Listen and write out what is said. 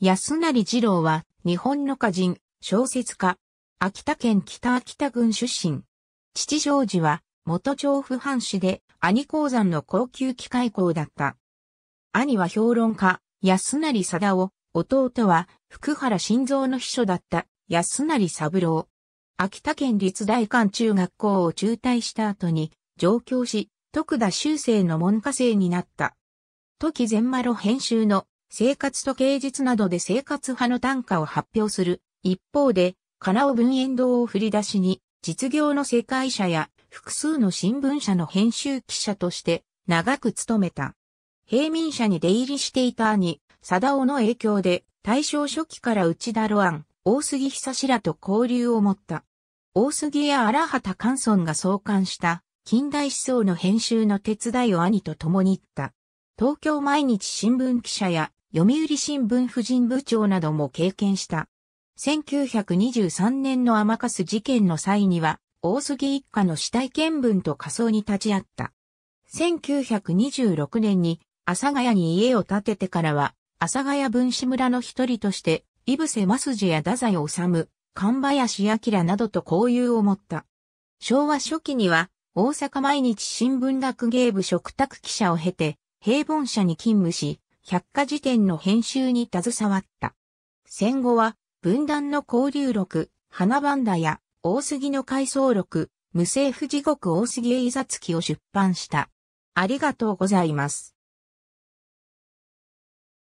安成二郎は、日本の歌人、小説家。秋田県北秋田郡出身。父庄司は、元調布藩士で、兄鉱山の高級機械工だった。兄は評論家、安成貞夫、弟は、福原晋三の秘書だった、安成三郎。秋田県立大館中学校を中退した後に、上京し、徳田修正の門下生になった。時善丸編集の生活と芸術などで生活派の短歌を発表する。一方で、金尾文遠堂を振り出しに、実業の世界社や複数の新聞社の編集記者として長く務めた。平民社に出入りしていた兄、ダオの影響で大正初期から内田ア安、大杉久志らと交流を持った。大杉や荒畑関村が創刊した近代思想の編集の手伝いを兄と共に行った。東京毎日新聞記者や読売新聞婦人部長なども経験した。1923年の甘かす事件の際には、大杉一家の死体見分と仮想に立ち会った。1926年に阿佐ヶ谷に家を建ててからは、阿佐ヶ谷分子村の一人として、イ伏セ・マスジや太宰治、神林明などと交友を持った。昭和初期には、大阪毎日新聞学芸部嘱託記者を経て、平凡社に勤務し、百科事典の編集に携わった。戦後は、文壇の交流録、花番だや、大杉の回想録、無政府地獄大杉映座月を出版した。ありがとうございます。